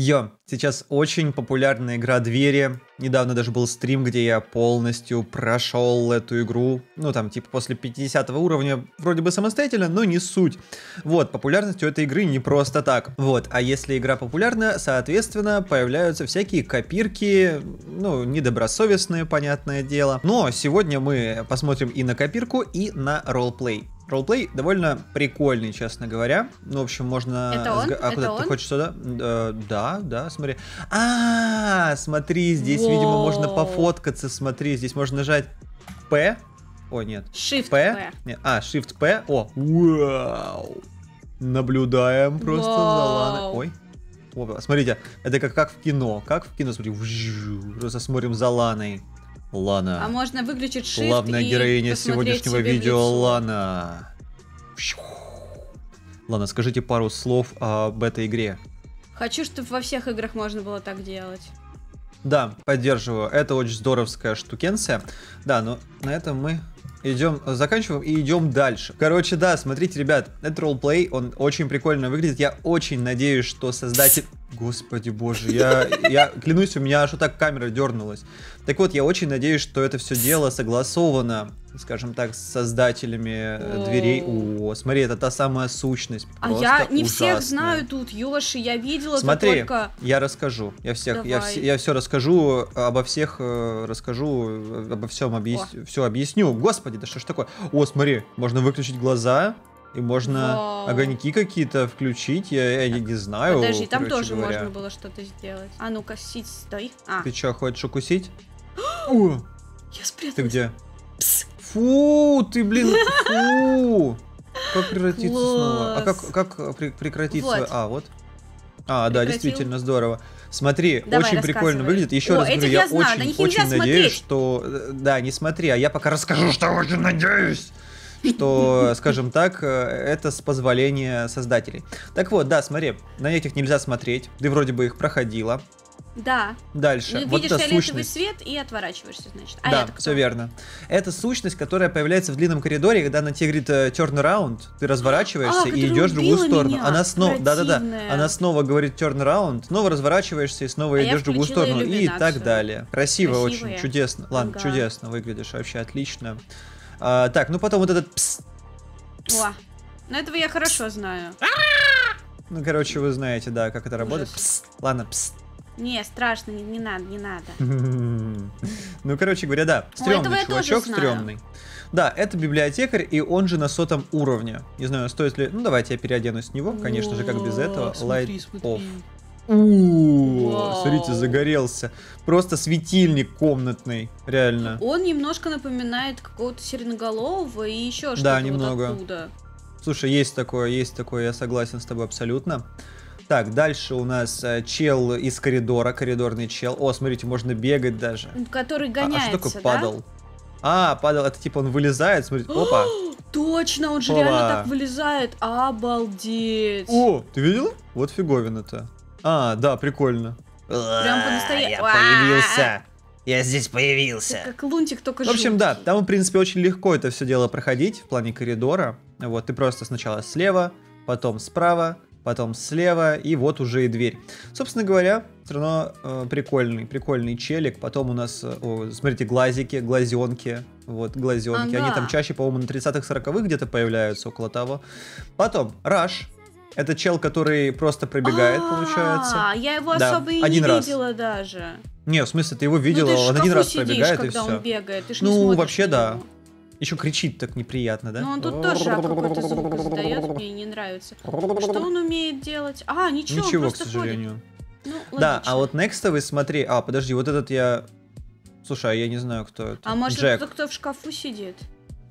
Йо, сейчас очень популярная игра «Двери». Недавно даже был стрим, где я полностью прошел эту игру. Ну, там, типа, после 50 уровня вроде бы самостоятельно, но не суть. Вот, популярность у этой игры не просто так. Вот, а если игра популярна, соответственно, появляются всякие копирки, ну, недобросовестные, понятное дело. Но сегодня мы посмотрим и на копирку, и на ролплей. Ролплей довольно прикольный, честно говоря. Ну, в общем, можно... Это он? А Это куда он? хочешь сюда? да, да, смотри. А, -а смотри, здесь, Воу. видимо, можно пофоткаться. Смотри, здесь можно нажать P. О, нет. Shift P. P. Нет, а, Shift P. О, вау. Наблюдаем просто Воу. за Ланой. Ой. Опа, смотрите, это как, как в кино. Как в кино, смотри. Просто смотрим за Ланой. Лана. А можно выключить shift Главная героиня сегодняшнего видео Лана. Лана, скажите пару слов об этой игре. Хочу, чтобы во всех играх можно было так делать. Да, поддерживаю. Это очень здоровская штукенция. Да, но на этом мы идем, заканчиваем и идем дальше. Короче, да, смотрите, ребят, этот роллплей, он очень прикольно выглядит. Я очень надеюсь, что создатель... Господи боже, я, я клянусь, у меня аж вот так камера дернулась. Так вот, я очень надеюсь, что это все дело согласовано, скажем так, с создателями О. Э, дверей. О, смотри, это та самая сущность. просто а я не всех знаю тут, Ёши, я видела смотри, только... я расскажу, я всех, я, вс я все расскажу, обо всех э, расскажу, обо всем объяс... все объясню. Господи, да что ж такое? О, смотри, можно выключить глаза, и можно Вау. огоньки какие-то включить, я, я не знаю. Подожди, там тоже говоря. можно было что-то сделать. А ну-ка, сидь, стой. А. Ты что, хочешь укусить? О! Я спряталась. Ты где? Пс. Фу, ты, блин, фу! Как превратиться Класс. снова? А как, как прекратиться? Вот. А, вот. А, Прекратил. да, действительно, здорово. Смотри, Давай, очень прикольно выглядит. Еще О, раз говорю, я, я знаю, очень, очень надеюсь, смотреть. что... Э, да, не смотри, а я пока расскажу, что очень надеюсь что, скажем так, э, это с позволения создателей. Так вот, да, смотри, на этих нельзя смотреть, ты вроде бы их проходила, да. Дальше. Ну, вот видишь фиолетовый сущность. свет и отворачиваешься, значит. А да, это кто? все верно. Это сущность, которая появляется в длинном коридоре, когда она тебе говорит э, turn around, ты разворачиваешься а, и идешь в другую сторону. Меня, она снова, да-да-да, она снова говорит turn around, снова разворачиваешься и снова а идешь в другую сторону и так далее. Красиво Красивая. очень, чудесно. Ладно, ага. чудесно выглядишь, вообще отлично. А, так, ну потом вот этот пс. О, ну этого я хорошо знаю. Ну, короче, вы знаете, да, как это работает. Пс. Ладно, пс. Не, страшно, не, не надо, не надо. Ну, короче говоря, да, стрёмный чувачок, стрёмный. Да, это библиотекарь, и он же на сотом уровне. Не знаю, стоит ли... Ну, давайте я переоденусь с него, конечно же, как без этого. Light off. У, смотрите, загорелся. Просто светильник комнатный, реально. Он немножко напоминает какого-то сиреноголового и еще что-то Да, немного. Вот Слушай, есть такое, есть такое, я согласен с тобой абсолютно. Так, дальше у нас э, чел из коридора, коридорный чел. О, смотрите, можно бегать даже. Который гоняется, а, а что такое да? падал? А, падал, это типа он вылезает, смотрите, опа. Точно, он же Опа. реально так вылезает. Обалдеть. О, ты видел? Вот фиговина-то. А, да, прикольно. Прям а, по-настоящему. Я появился. Я здесь появился. Как лунтик только В общем, да, там, в принципе, очень легко это все дело проходить в плане коридора. Вот, ты просто сначала слева, потом справа, потом слева, и вот уже и дверь. Собственно говоря, все равно э, прикольный, прикольный челик. Потом у нас, э, о, смотрите, глазики, глазенки, вот, глазенки. Ага. Они там чаще, по-моему, на 30-х, 40-х где-то появляются, около того. Потом, раш, это чел, который просто пробегает, а, получается. а Я его особо и не видела даже. Не, в смысле, ты его ну, видела, он один раз пробегает и все. Он бегает, ты ну, вообще, да. Еще кричит так неприятно, да? Ну, он тут тоже какой-то звук издает, мне не нравится. Что он умеет делать? А, ничего, Ничего, к сожалению. Ну, да, а вот Некстовый, смотри, а, подожди, вот этот я... Слушай, а я не знаю, кто это. А может, Джек. это кто в шкафу сидит?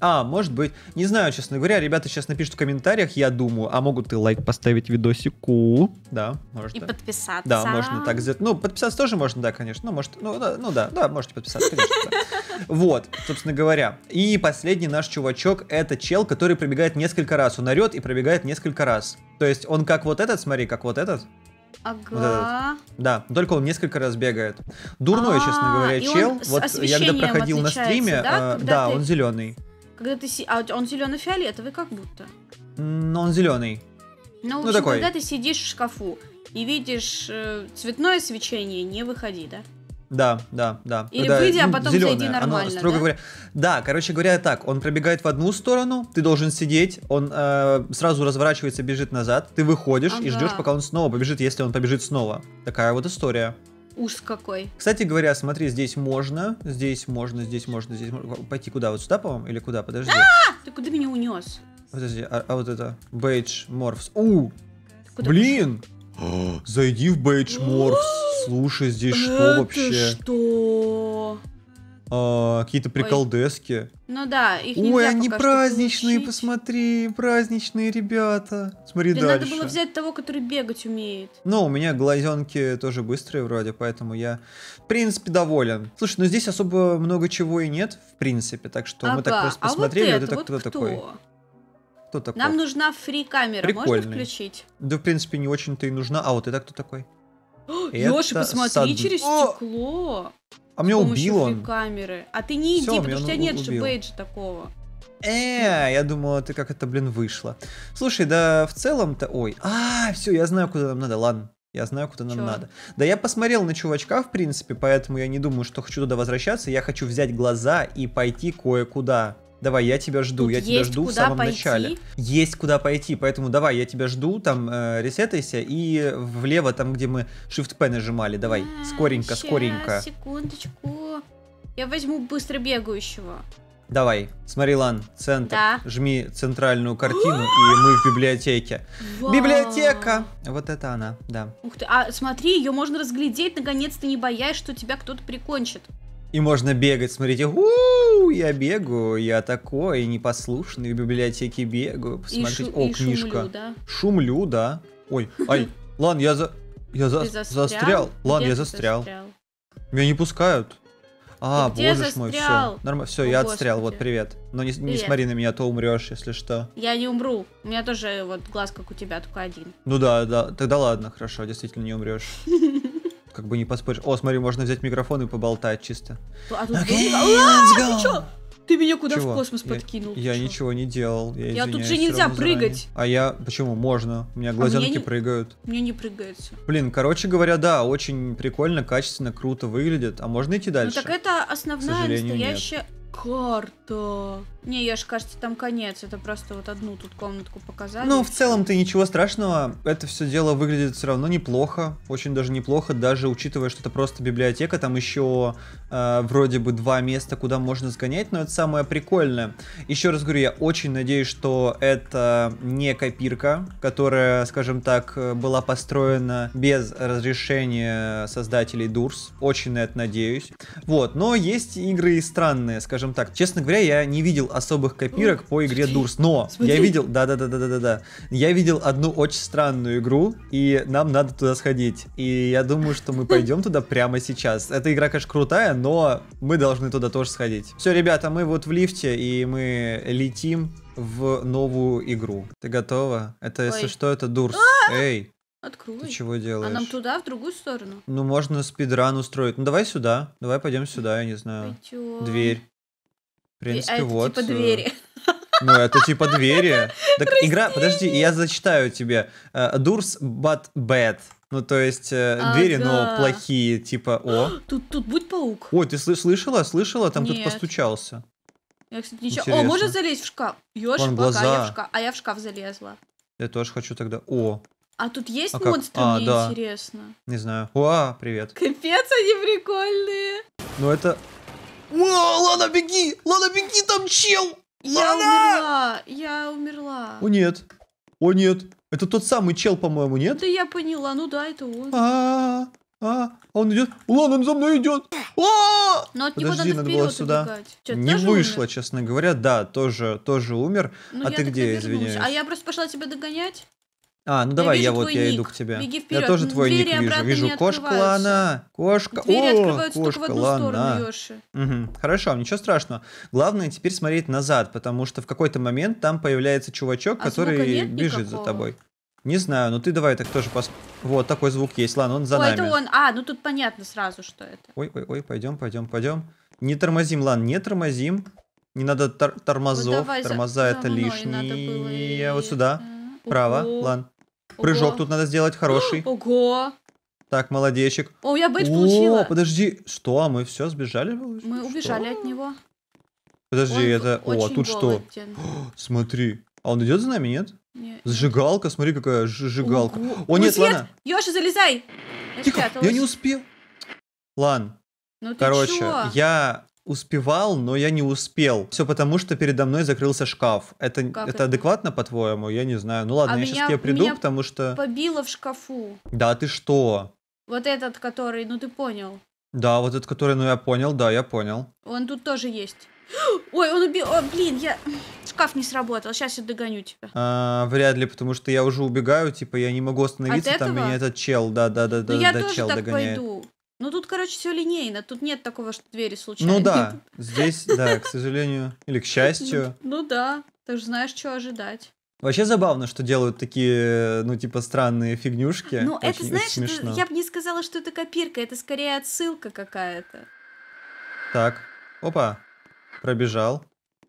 А, может быть. Не знаю, честно говоря. Ребята сейчас напишут в комментариях, я думаю. А могут и лайк поставить видосику? Да, можно. И так. подписаться. Да, можно так сделать. Ну, подписаться тоже можно, да, конечно. Ну, может, ну да, ну да, да, можете подписаться, конечно. Вот, собственно говоря. И последний наш чувачок — это чел, который пробегает несколько раз. Он орет и пробегает несколько раз. То есть он как вот этот, смотри, как вот этот. Ага. Вот Да, только он несколько раз бегает. Дурной, А-а-а, честно говоря, чел. Вот я когда проходил на стриме, да, э, да он зеленый. Когда ты... Си... А он зелено-фиолетовый как будто. Но он зеленый. Ну, в ну, общем, ну, такой. когда ты сидишь в шкафу и видишь э, цветное свечение, не выходи, да? Да, да, да. Или когда, выйди, а ну, потом зеленое, зайди нормально. Оно, строго да? говоря, да, короче говоря, так, он пробегает в одну сторону, ты должен сидеть, он э, сразу разворачивается, бежит назад, ты выходишь ага. и ждешь, пока он снова побежит, если он побежит снова. Такая вот история. Ужас какой. Кстати говоря, смотри, здесь можно, здесь можно, здесь можно, здесь можно. Пойти куда? Вот сюда, по-моему? Или куда? Подожди. А! Ты куда меня унес? Подожди, а, а вот это? Бейдж Морфс. У! Блин! Зайди в Бейдж Морфс. Слушай, здесь а что вообще? что? а, какие-то приколдески. Ой. Ну да, их нельзя Ой, они праздничные, посмотри, праздничные ребята. Смотри да дальше. надо было взять того, который бегать умеет. Ну, у меня глазенки тоже быстрые вроде, поэтому я, в принципе, доволен. Слушай, ну здесь особо много чего и нет, в принципе, так что ага. мы так просто посмотрели, а вот это, вот кто вот такой? Кто? такой? Нам нужна фри-камера, можно включить? Да, в принципе, не очень-то и нужна. А вот это кто такой? О, посмотри сад... через стекло. А меня убил он. камеры. А ты не Всё, иди, потому что у тебя нет же бейджа такого. Э, я думал, ты как это, блин, вышло. Слушай, да в целом-то, ой, а, все, я знаю, куда нам надо, ладно. Я знаю, куда нам Чё? надо. Да я посмотрел на чувачка, в принципе, поэтому я не думаю, что хочу туда возвращаться. Я хочу взять глаза и пойти кое-куда. Давай, я тебя жду, Тут я тебя жду в самом пойти. начале. Есть куда пойти, поэтому давай, я тебя жду, там э, ресетайся и влево, там, где мы Shift P нажимали, давай, а, скоренько, щас, скоренько. Секундочку. Я возьму быстро бегающего. Давай, смотри, Лан, центр. Да. Жми центральную картину, и мы в библиотеке. Вау. Библиотека! Вот это она, да. Ух ты, а смотри, ее можно разглядеть, наконец-то не боясь, что тебя кто-то прикончит. И можно бегать, смотрите, у я бегаю, я такой непослушный, в библиотеке бегаю, посмотреть, о, книжка. Шумлю, да? Шумлю, Ой, ай, ладно, я за... Я за... застрял? Ладно, я застрял. Меня не пускают. А, боже мой, все. Нормально, все, я отстрял, вот привет. Но ну, не, привет. не смотри на меня, а то умрешь, если что. Я не умру. У меня тоже вот глаз, как у тебя, только один. Ну да, да. Тогда ладно, хорошо, действительно не умрешь. как бы не поспоришь. О, смотри, можно взять микрофон и поболтать чисто. Ну, а а, ты меня куда Чего? в космос я, подкинул? Я Чего? ничего не делал. Я, я тут же нельзя прыгать. Заранее. А я почему можно? У меня а глазенки а мне не... прыгают. Мне не прыгается. Блин, короче говоря, да, очень прикольно, качественно, круто выглядит. А можно идти ну, дальше? Ну так это основная настоящая нет. карта. Не, я же, кажется, там конец. Это просто вот одну тут комнатку показали. Ну, в целом ты ничего страшного. Это все дело выглядит все равно неплохо. Очень даже неплохо, даже учитывая, что это просто библиотека. Там еще э, вроде бы два места, куда можно сгонять, но это самое прикольное. Еще раз говорю, я очень надеюсь, что это не копирка, которая, скажем так, э, была построена без разрешения создателей Дурс. Очень на это надеюсь. Вот, но есть игры и странные, скажем так. Честно говоря, я не видел особых ну, копирок по игре Дурс. Но Смотри. я видел, да, да, да, да, да, да, я видел одну очень странную игру, и нам надо туда сходить. И я думаю, что мы пойдем туда прямо сейчас. Эта игра, конечно, крутая, но мы должны туда тоже сходить. Все, ребята, мы вот в лифте, и мы летим в новую игру. Ты готова? Это, Ой. если что, это Дурс. А! Эй, Открой. Ты чего делаешь? А нам туда, в другую сторону? Ну, можно спидран устроить. Ну, давай сюда. Давай пойдем сюда, я не знаю. Пойдем. Дверь. В принципе, а вот. Типа э, двери. Ну, это типа двери. Так Прости игра, подожди, я зачитаю тебе. Дурс, э, but bad. Ну, то есть, ага. Э, двери, но плохие, типа, о. Тут, тут будь паук. Ой, ты слы- слышала? Слышала? Там тут постучался. Я, кстати, ничего... Интересно. О, можно залезть в шкаф? Ёж, Вон, пока глаза. я в шкаф. А я в шкаф залезла. Я тоже хочу тогда. О. А тут есть а монстры, а, мне да. интересно. Не знаю. О, привет. Капец, они прикольные. Ну, это... О, Лана, беги! Лана, беги, там чел! Я умерла, я умерла. О, нет. О, нет. Это тот самый чел, по-моему, нет? Да я поняла, ну да, это он. А, -а, -а, -а. он идет. Ладно, он за мной идет. А -а -а! Но от него надо, надо было сюда. Че, не вышло, умер? честно говоря, да, тоже, тоже умер. Ну, а ты где, а извиняюсь? А я просто пошла тебя догонять. А, ну давай, я вот я ник. иду к тебе. Беги вперед. Я тоже ну, твой Двери ник вижу. Вижу кошку, Лана. Кошка. Двери О, открываются кошка только в одну Лана. сторону, Йоши. Угу. Хорошо, ничего страшного. Главное теперь смотреть назад, потому что в какой-то момент там появляется чувачок, а который бежит никакого. за тобой. Не знаю, но ну ты давай так тоже пос... Вот, такой звук есть. Ладно, он за О, нами. это он. А, ну тут понятно сразу, что это. Ой-ой-ой, пойдем, пойдем, пойдем. Не тормозим, Лан, не тормозим. Не надо тор тормозов. Ну, давай, Тормоза за... это лишнее. Было... Вот сюда. Право, Лан. Прыжок Ого. тут надо сделать хороший. Ого! Так, молодечек. О, я бейт получила. подожди, что, а мы все сбежали? Мы что? убежали от него. Подожди, он это... О, а тут что? О, смотри, а он идет за нами, нет? Нет. Зажигалка, смотри, какая зажигалка. Ого. О, нет, Свет, ладно. Ёши, залезай. Я Тихо, я не успел. Лан, ну, ты короче, чё? я успевал, но я не успел. Все потому, что передо мной закрылся шкаф. Это, это, это адекватно, по-твоему? Я не знаю. Ну ладно, а я меня, сейчас тебе приду, меня потому что... побило в шкафу. Да, ты что? Вот этот, который, ну ты понял. Да, вот этот, который, ну я понял, да, я понял. Он тут тоже есть. Ой, он убил... О, блин, я... Шкаф не сработал, сейчас я догоню тебя. А, вряд ли, потому что я уже убегаю, типа, я не могу остановиться, От этого? там меня этот чел, да-да-да, да, да, да, да, ну, да я тоже чел так догоняет. пойду. Ну тут, короче, все линейно. Тут нет такого, что двери случайно. Ну да, здесь, да, к сожалению. Или к счастью. Ну, ну да, ты же знаешь, что ожидать. Вообще забавно, что делают такие, ну, типа, странные фигнюшки. Ну, это, знаешь, это, я бы не сказала, что это копирка, это скорее отсылка какая-то. Так, опа, пробежал.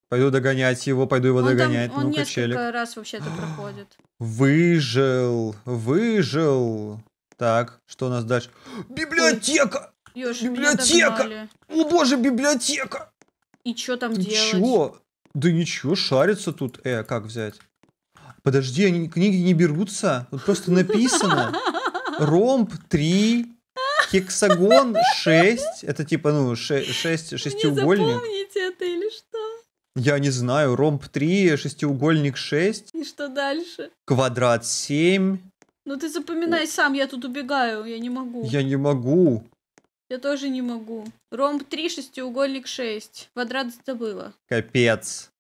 Пойду догонять его, пойду его он догонять. Там, он ну, несколько раз вообще-то проходит. Выжил, выжил. Так, что у нас дальше? Библиотека! Ой, Ёж, библиотека! О боже, библиотека! И что там Ты делать? Чё? Да ничего, шарится тут. Э, как взять? Подожди, они книги не берутся? Вот просто написано. Ромб 3, Хексагон 6, это типа, ну, 6, 6 шестиугольник. Не запомните это или что? Я не знаю, ромб 3, шестиугольник 6. И что дальше? Квадрат 7, ну ты запоминай О. сам, я тут убегаю, я не могу. Я не могу. Я тоже не могу. Ромб 3, шестиугольник 6. Квадрат забыла. Капец.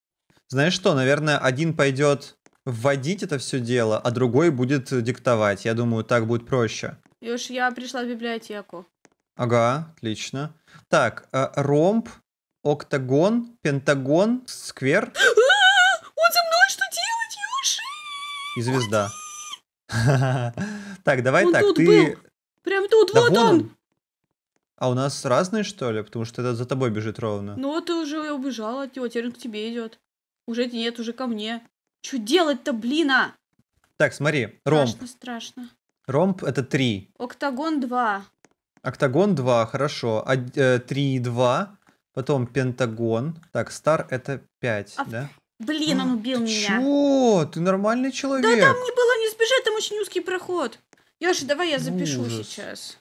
Знаешь что, наверное, один пойдет вводить это все дело, а другой будет диктовать. Я думаю, так будет проще. И уж я пришла в библиотеку. Ага, отлично. Так, э, ромб, октагон, пентагон, сквер. А! Он за мной что делать, Юши? И звезда. Уходи! Так, давай так, ты... Прям тут, вот он! А у нас разные, что ли? Потому что это за тобой бежит ровно. Ну, вот ты уже убежал от него, теперь он к тебе идет. Уже нет, уже ко мне. Что делать-то, блин, а? Так, смотри, ромб. Страшно, страшно. Ромб это 3. Октагон 2. Октагон два, хорошо. А, э, 3, 2. Потом пентагон. Так, стар это пять, а, да? Блин, он а, убил ты меня. Чё? Ты нормальный человек. Да там не было убежать, там очень узкий проход. Ёж, давай я запишу Ужас. сейчас.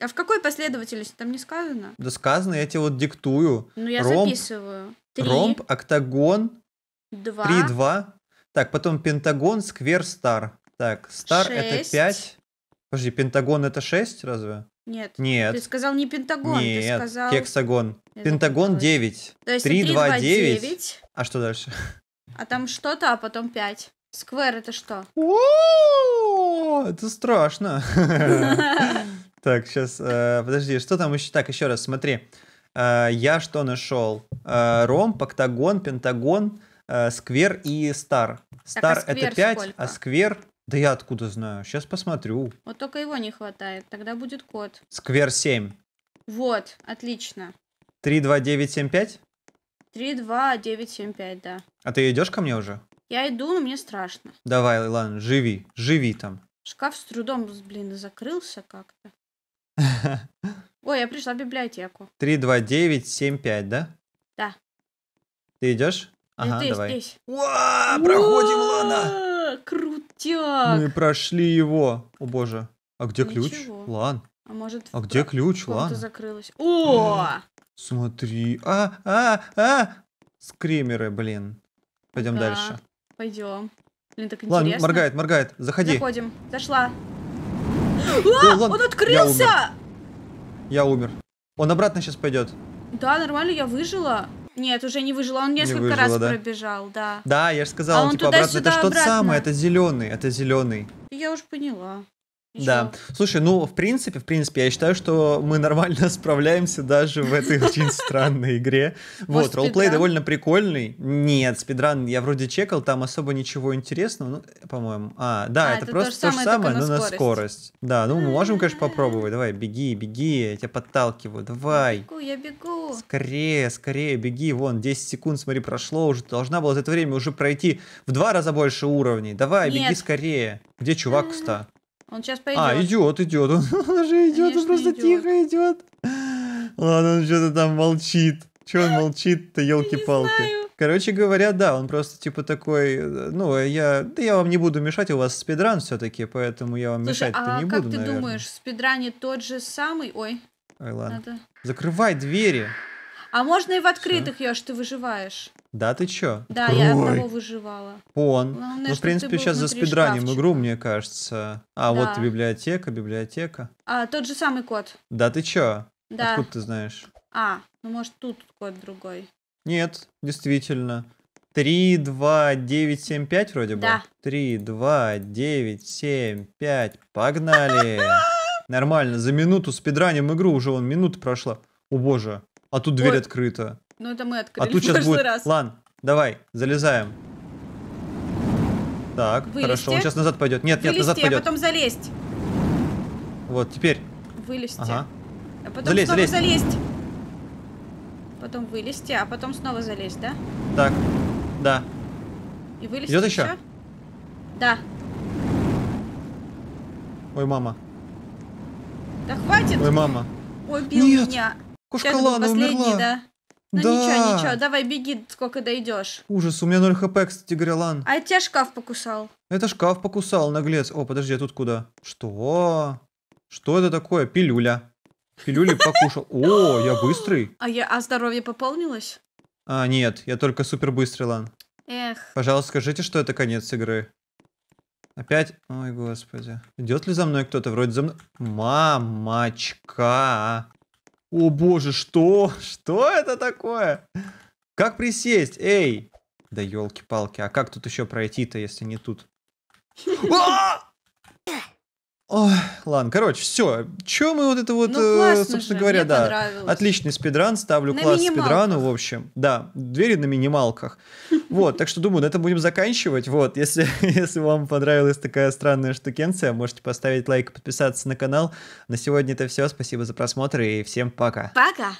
А в какой последовательности там не сказано? Да сказано, я тебе вот диктую. Ну, я ромб, записываю. Три. Ромб, октагон. Два. Три, два. Так, потом пентагон, сквер, стар. Так, стар это пять. Подожди, пентагон это шесть разве? Нет. Нет. Ты сказал не пентагон, Нет, ты сказал... хексагон. Это пентагон девять. То есть 3, 3 2, А что дальше? А там что-то, а потом пять. Сквер это что? О, это страшно. Так, сейчас, э, подожди, что там еще? Так, еще раз, смотри. Э, я что нашел? Э, ромб, Пактагон, Пентагон, Сквер и Стар. А стар это 5, а Сквер... Да я откуда знаю? Сейчас посмотрю. Вот только его не хватает, тогда будет код. Сквер 7. Вот, отлично. 3, 2, 9, 7, 5? 3, 2, 9, 7, 5, да. А ты идешь ко мне уже? Я иду, но мне страшно. Давай, Лан, живи, живи там. Шкаф с трудом, блин, закрылся как-то. Ой, я пришла в библиотеку. 3, 2, 9, 7, 5, да? Да. Ты идешь? Ага, здесь, давай. Здесь. Уа, проходим, Лана! Крутяк! Мы прошли его. О боже. А где ну, ключ? Лан. А может... А где ключ, Лан? закрылась. О! Смотри. А, а, а! Скримеры, блин. Пойдем дальше. Пойдем. Блин, так интересно. Ладно, моргает, моргает. Заходи. Заходим. Зашла. А, он открылся! Я умер. я умер. Он обратно сейчас пойдет. Да, нормально, я выжила. Нет, уже не выжила. Он несколько выжила, раз да. пробежал, да. Да, я же сказала, а он, он типа обратно. Это что-то самое, это зеленый, это зеленый. Я уже поняла. Еще? Да. Слушай, ну, в принципе, в принципе, я считаю, что мы нормально справляемся даже в этой очень странной игре. Вот, ролплей довольно прикольный. Нет, спидран я вроде чекал, там особо ничего интересного, ну, э, по-моему. А, да, а, это просто то же самое, но на скорость. Да, ну, мы можем, конечно, м-м-м. попробовать. Давай, беги, беги, я тебя подталкиваю, давай. Я бегу, я бегу. Скорее, скорее, беги, вон, 10 секунд, смотри, прошло уже, должна была за это время уже пройти в два раза больше уровней. Давай, беги скорее. Где чувак-то? Он сейчас пойдет. А, идет, идет. Он уже идет, он просто идет. тихо идет. Ладно, он что-то там молчит. Че он молчит-то, елки-палки? Короче говоря, да, он просто типа такой, ну, я, да я вам не буду мешать, у вас спидран все-таки, поэтому я вам Слушай, мешать-то а не как ты наверное. думаешь, Спидране тот же самый? Ой. Ой, ладно. Надо... Закрывай двери. А можно и в открытых, Ёж, ты выживаешь. Да, ты чё? Да, Ой. я одного выживала. Он. ну, в принципе, сейчас за спидраним игру, мне кажется. А, да. вот библиотека, библиотека. А, тот же самый код. Да, ты чё? Да. Откуда ты знаешь? А, ну может тут код другой. Нет, действительно. 3, 2, 9, 7, 5 вроде да. бы. 3, 2, 9, 7, 5. Погнали. Нормально, за минуту спидраним игру, уже вон минута прошла. О боже, а тут дверь Ой. открыта. Ну, это мы открыли а тут в прошлый будет... раз. Лан, давай, залезаем. Так, Вылезьте. хорошо. Он сейчас назад пойдет. Нет, Вылезьте, нет, назад пойдет. а потом залезть. Вот, теперь. Вылезьте. Ага. А потом залезь, снова залезь. залезть. Потом вылезти, а потом снова залезть, да? Так, да. И вылезти Идет еще? еще? Да. Ой, мама. Да хватит. Ой, мама. Ой, Убил Нет. меня. Кошка Лана умерла. Да. Ну да. ничего, ничего, давай беги, сколько дойдешь. Ужас, у меня 0 хп, кстати Грилан. А я тебя шкаф покусал. Это шкаф покусал, наглец. О, подожди, а тут куда? Что? Что это такое? Пилюля. Пилюли покушал. О, я быстрый. А я, а здоровье пополнилось? А, нет, я только супер быстрый, Лан. Эх. Пожалуйста, скажите, что это конец игры. Опять? Ой, господи. Идет ли за мной кто-то? Вроде за мной... Мамочка. А. О боже, что? Что это такое? Как присесть? Эй! Да елки-палки, а как тут еще пройти-то, если не тут? А! Ой, ладно, короче, все. Че мы вот это вот, ну, э, собственно же, говоря, да. Отличный спидран, ставлю на класс спидрану, в общем. Да, двери на минималках. Вот, так что думаю, на этом будем заканчивать. Вот, если, если вам понравилась такая странная штукенция, можете поставить лайк, подписаться на канал. На сегодня это все. Спасибо за просмотр и всем пока. Пока!